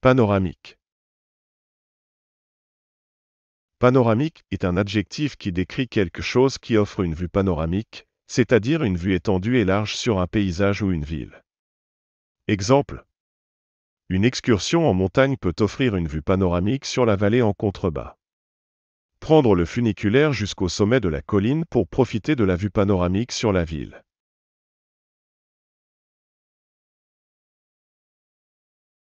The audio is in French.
Panoramique Panoramique est un adjectif qui décrit quelque chose qui offre une vue panoramique, c'est-à-dire une vue étendue et large sur un paysage ou une ville. Exemple Une excursion en montagne peut offrir une vue panoramique sur la vallée en contrebas. Prendre le funiculaire jusqu'au sommet de la colline pour profiter de la vue panoramique sur la ville.